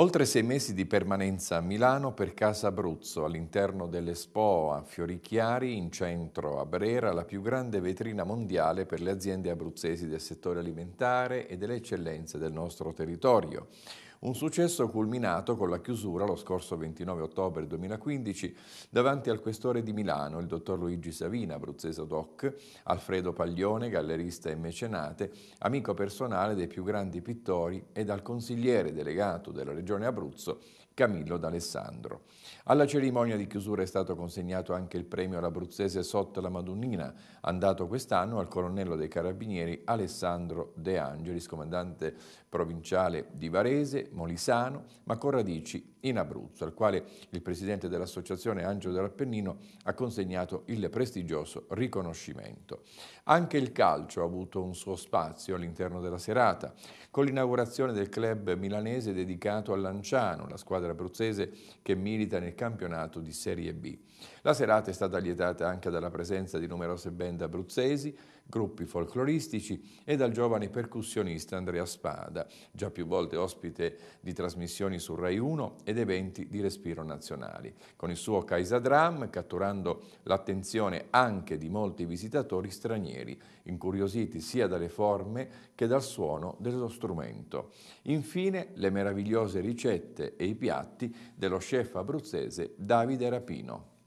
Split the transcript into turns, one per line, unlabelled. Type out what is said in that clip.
Oltre sei mesi di permanenza a Milano per Casa Abruzzo, all'interno dell'Expo a Fiorichiari, in centro a Brera, la più grande vetrina mondiale per le aziende abruzzesi del settore alimentare e delle eccellenze del nostro territorio. Un successo culminato con la chiusura lo scorso 29 ottobre 2015 davanti al questore di Milano, il dottor Luigi Savina, abruzzese doc, Alfredo Paglione, gallerista e mecenate, amico personale dei più grandi pittori e dal consigliere delegato della regione Abruzzo, Camillo D'Alessandro. Alla cerimonia di chiusura è stato consegnato anche il premio all'abruzzese Sotto la Madonnina, andato quest'anno al colonnello dei carabinieri Alessandro De Angelis, comandante provinciale di Varese, Molisano, ma con radici in Abruzzo, al quale il presidente dell'associazione Angelo dell'Appennino ha consegnato il prestigioso riconoscimento. Anche il calcio ha avuto un suo spazio all'interno della serata, con l'inaugurazione del club milanese dedicato a Lanciano, la squadra abruzzese che milita nel campionato di Serie B. La serata è stata lietata anche dalla presenza di numerose band abruzzesi, gruppi folcloristici e dal giovane percussionista Andrea Spada, già più volte ospite di trasmissioni su Rai 1 ed eventi di respiro nazionali. Con il suo Kaisadram catturando l'attenzione anche di molti visitatori stranieri, incuriositi sia dalle forme che dal suono dello strumento. Infine le meravigliose ricette e i piatti dello chef abruzzese Davide Rapino.